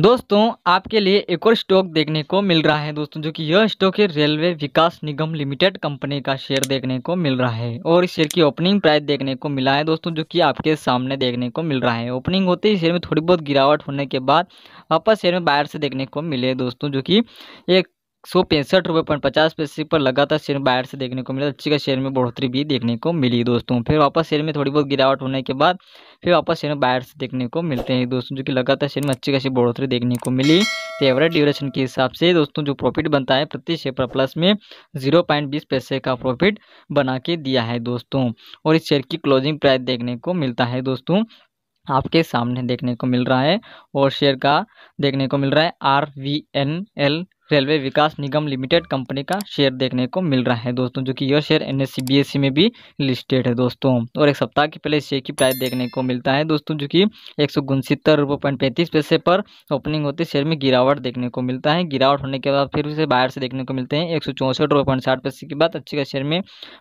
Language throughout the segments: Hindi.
दोस्तों आपके लिए एक और स्टॉक देखने को मिल रहा है दोस्तों जो कि यह स्टॉक है railway Vikas Nigam limited company का शेयर देखने को मिल रहा है और इस शेयर की ओपनिंग प्राइस देखने को मिला है दोस्तों जो कि आपके सामने देखने को मिल रहा है ओपनिंग होते ही शेयर में थोड़ी बहुत गिरावट होने के बाद वापस शेयर में बाहर से देखने को मिले दोस्तों जो कि एक सौ पैंसठ रुपये पॉइंट पचास पैसे पर लगातार शेयर बाहर से देखने को मिला अच्छी का शेयर में बढ़ोतरी भी देखने को मिली दोस्तों फिर वापस शेयर में थोड़ी बहुत गिरावट होने के बाद फिर वापस शेयर में बाहर से देखने को मिलते हैं दोस्तों जो कि लगातार शेयर में अच्छी खासी बढ़ोतरी देखने को मिली तो एवरेज ड्यूरेशन के हिसाब से दोस्तों जो प्रॉफिट बनता है प्रति शेयर पर प्लस में जीरो पॉइंट बीस पैसे का प्रॉफिट बना के दिया है दोस्तों और इस शेयर की क्लोजिंग प्राइस देखने को मिलता है दोस्तों आपके सामने देखने को मिल रहा है और शेयर का देखने को मिल रहा है R V N L railway Vikas Nigam limited company का शेयर देखने को मिल रहा है दोस्तों जो कि यह शेयर एन एस में भी लिस्टेड है दोस्तों और एक सप्ताह के पहले शेयर की प्राइस देखने को मिलता है दोस्तों जो कि एक सौ पैसे पर ओपनिंग होते शेयर में गिरावट देखने को मिलता है गिरावट होने के बाद फिर उसे बाहर से देखने को मिलते हैं एक सौ पैसे के बाद अच्छी का शेयर में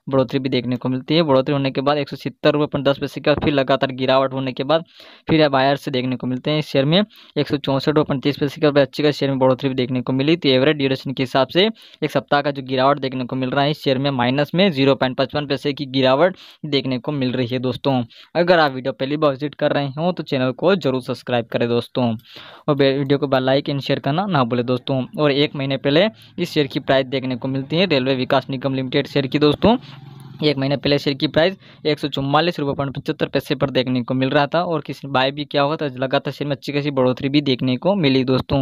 बढ़ोतरी भी देखने को मिलती है बढ़ोतरी होने के बाद एक सौ पैसे के बाद फिर लगातार गिरावट होने के बाद फिर बाहर से देखने को मिलते हैं शेयर में एक सौ पैसे के बाद अच्छी का शेयर में बढ़ोतरी भी देखने को मिली थी एवरेज ड्यूरेशन के हिसाब से एक सप्ताह का जो गिरावट देखने को मिल रहा है इस शेयर में माइनस में जीरो पॉइंट पचपन पैसे की गिरावट देखने को मिल रही है दोस्तों अगर आप वीडियो पहली बार विजिट कर रहे हो तो चैनल को जरूर सब्सक्राइब करें दोस्तों और वीडियो को लाइक एंड शेयर करना ना भूले दोस्तों और एक महीने पहले इस शेयर की प्राइस देखने को मिलती है railway Vikas Nigam limited share की दोस्तों एक महीने पहले शेयर की प्राइस एक सौ चुम्वालीस रुपये पॉइंट पचहत्तर पैसे पर देखने को मिल रहा था और किसी बाय भी क्या हुआ था तो लगातार शेयर में अच्छी खासी बढ़ोतरी भी देखने को मिली दोस्तों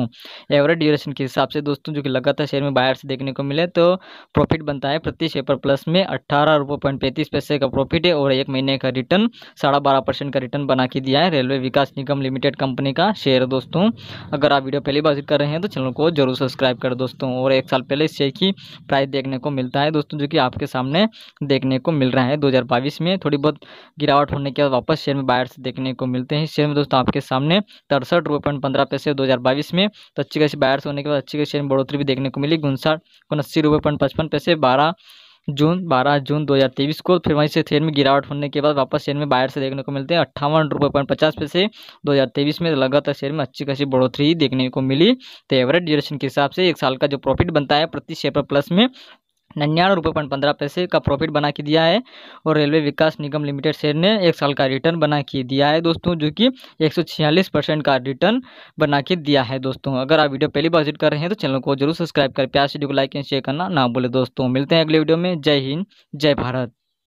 एवरेज ड्यूरेशन के हिसाब से दोस्तों जो कि लगातार शेयर में बायर से देखने को मिले तो प्रॉफिट बनता है प्रति शेयर पर प्लस में अट्ठारह रुपये पॉइंट पैंतीस पैसे का प्रॉफिट है और एक महीने का रिटर्न साढ़ा बारह परसेंट का रिटर्न बना के दिया है railway Vikas Nigam limited company का शेयर दोस्तों अगर आप वीडियो पहली बार कर रहे हैं तो चैनल को जरूर सब्सक्राइब कर दोस्तों और एक साल पहले इस शेयर की प्राइस देखने को मिलता है दोस्तों जो कि आपके सामने देखने देखने को मिल रहा है 2022 में थोड़ी बहुत गिरावट होने के बाद वापस शेयर में बायर्स देखने को मिलते हैं शेयर में दोस्तों आपके सामने तिरसठ रुपये पॉइंट पंद्रह पैसे दो में तो अच्छी खासी बायर्स होने के बाद अच्छी खासी शेयर में बढ़ोतरी भी देखने को मिली उनसठ अस्सी रुपये पॉइंट पचपन पैसे बारह जून 12 जून 2023 को फिर वहीं से शेयर में गिरावट होने के बाद वापस शेयर में बाहर से देखने को मिलते हैं अट्ठावन रुपये पॉइंट पचास पैसे दो में लगातार शेयर में अच्छी खासी बढ़ोतरी देखने को मिली तो एवरेज ड्यूरेशन के हिसाब से एक साल का जो प्रॉफिट बनता है प्रति शेयर पर प्लस में निन्यानवे रुपये पॉइंट पंद्रह पैसे का प्रॉफिट बना के दिया है और railway Vikas Nigam limited share ने एक साल का रिटर्न बना के दिया है दोस्तों जो कि छियालीस परसेंट का रिटर्न बना के दिया है दोस्तों अगर आप वीडियो पहली बार विजिट कर रहे हैं तो चैनल को जरूर सब्सक्राइब कर प्यार से वीडियो को लाइक एंड शेयर करना ना बोले दोस्तों मिलते हैं अगले वीडियो में जय हिंद जय भारत